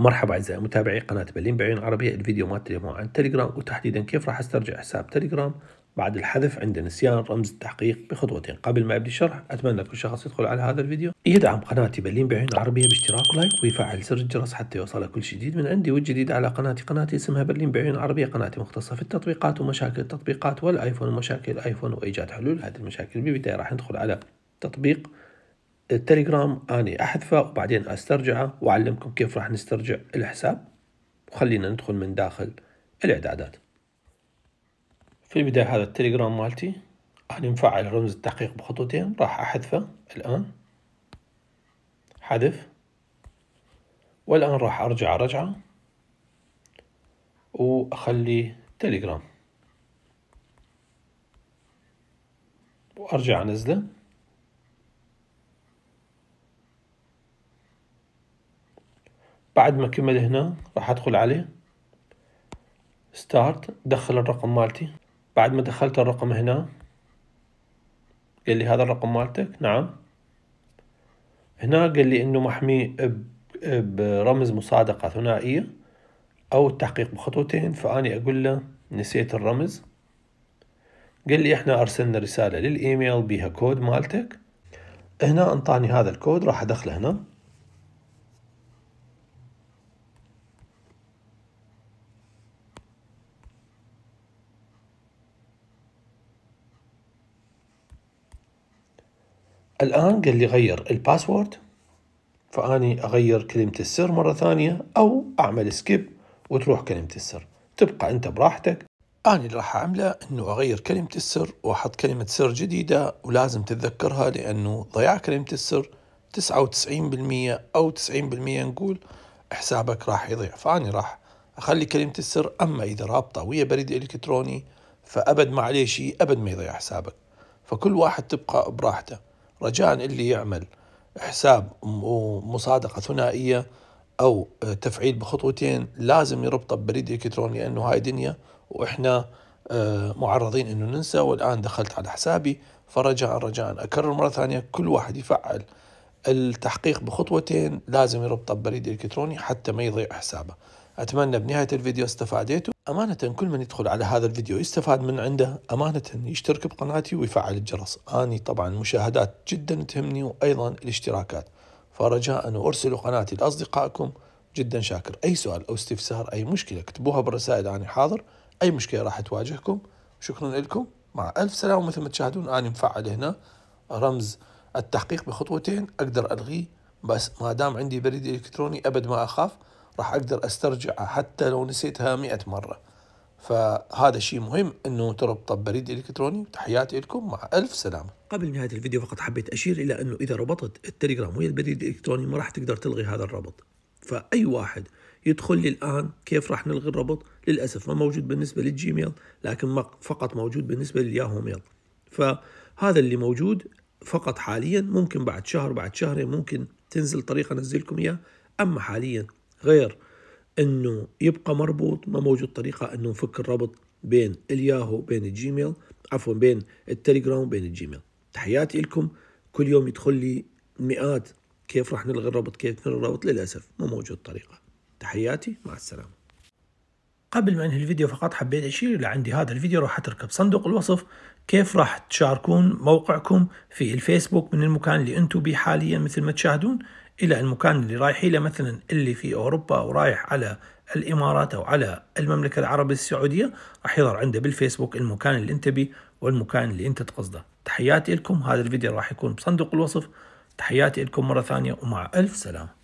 مرحبا اعزائي متابعي قناه بلين بعين عربيه الفيديو مالت اليوم عن تليجرام وتحديدا كيف راح استرجع حساب تليجرام بعد الحذف عند نسيان رمز التحقيق بخطوتين قبل ما ابدي الشرح اتمنى كل شخص يدخل على هذا الفيديو يدعم قناتي بلين بعين عربيه باشتراك ولايك ويفعل زر الجرس حتى يوصل كل جديد من عندي والجديد على قناتي قناتي اسمها بلين بعين عربيه قناتي مختصه في التطبيقات ومشاكل التطبيقات والايفون ومشاكل الايفون وايجاد حلول هذه المشاكل بالبدايه راح ندخل على تطبيق التليجرام أني أحذفه وبعدين أسترجعه وأعلمكم كيف راح نسترجع الحساب وخلينا ندخل من داخل الإعدادات في البداية هذا التليجرام مالتي راح مفعل رمز التحقيق بخطوتين راح أحذفه الآن حذف والآن راح أرجع رجعة وأخلي تليجرام وأرجع أنزله بعد ما كمل هنا راح ادخل عليه ستارت دخل الرقم مالتي بعد ما دخلت الرقم هنا قال لي هذا الرقم مالتك نعم هنا قال لي انه محمي برمز مصادقة ثنائية او التحقيق بخطوتين فاني اقول له نسيت الرمز قال لي احنا ارسلنا رسالة للايميل بيها كود مالتك هنا انطاني هذا الكود راح ادخله هنا الآن قال لي غير الباسورد فأني أغير كلمة السر مرة ثانية أو أعمل سكيب وتروح كلمة السر تبقى أنت براحتك أنا اللي راح أعمله أنه أغير كلمة السر وأحط كلمة سر جديدة ولازم تتذكرها لأنه ضياع كلمة السر 99% أو 90% نقول حسابك راح يضيع فأنا راح أخلي كلمة السر أما إذا رابطة ويا بريد إلكتروني فأبد ما عليه شيء أبد ما يضيع حسابك فكل واحد تبقى براحته رجاء اللي يعمل حساب مصادقة ثنائية أو تفعيل بخطوتين لازم يربطه ببريد إلكتروني لأنه هاي دنيا وإحنا آه، معرضين أنه ننسى والآن دخلت على حسابي فرجاء رجاء أكرر مرة ثانية كل واحد يفعل التحقيق بخطوتين لازم يربطه ببريد إلكتروني حتى ما يضيع حسابه أتمنى بنهاية الفيديو استفاديتوا أمانة كل من يدخل على هذا الفيديو يستفاد من عنده أمانة يشترك بقناتي ويفعل الجرس أني طبعا مشاهدات جدا تهمني وأيضا الاشتراكات فرجاء أرسلوا قناتي لأصدقائكم جدا شاكر أي سؤال أو استفسار أي مشكلة اكتبوها بالرسائل أنا حاضر أي مشكلة راح تواجهكم شكرا لكم مع ألف سلامة مثل ما تشاهدون أنا مفعل هنا رمز التحقيق بخطوتين أقدر ألغيه بس ما دام عندي بريد إلكتروني أبد ما أخاف راح أقدر أسترجعها حتى لو نسيتها مئة مرة فهذا شيء مهم انه تربطه ببريد الكتروني تحياتي لكم مع الف سلامه قبل نهايه الفيديو فقط حبيت اشير الى انه اذا ربطت التليجرام ويا البريد الالكتروني ما راح تقدر تلغي هذا الربط فاي واحد يدخل لي الان كيف راح نلغي الربط للاسف ما موجود بالنسبه للجيميل لكن فقط موجود بالنسبه للياهو ميل فهذا اللي موجود فقط حاليا ممكن بعد شهر بعد شهرين ممكن تنزل طريقه انزل لكم اياه اما حاليا غير انه يبقى مربوط ما موجود طريقه انه نفك الربط بين الياهو بين الجيميل عفوا بين التليجرام بين الجيميل تحياتي لكم كل يوم يدخل لي مئات كيف راح نلغي الربط كيف نلغي الربط للاسف ما موجود طريقه تحياتي مع السلامه قبل ما انهي الفيديو فقط حبيت اشير الى عندي هذا الفيديو راح اتركه بصندوق الوصف كيف راح تشاركون موقعكم في الفيسبوك من المكان اللي انتم به حاليا مثل ما تشاهدون الى المكان اللي رايح له مثلا اللي في اوروبا او رايح على الامارات او على المملكه العربيه السعوديه راح يظهر عنده بالفيسبوك المكان اللي انت بيه والمكان اللي انت تقصده تحياتي لكم هذا الفيديو راح يكون بصندوق الوصف تحياتي لكم مره ثانيه ومع الف سلامه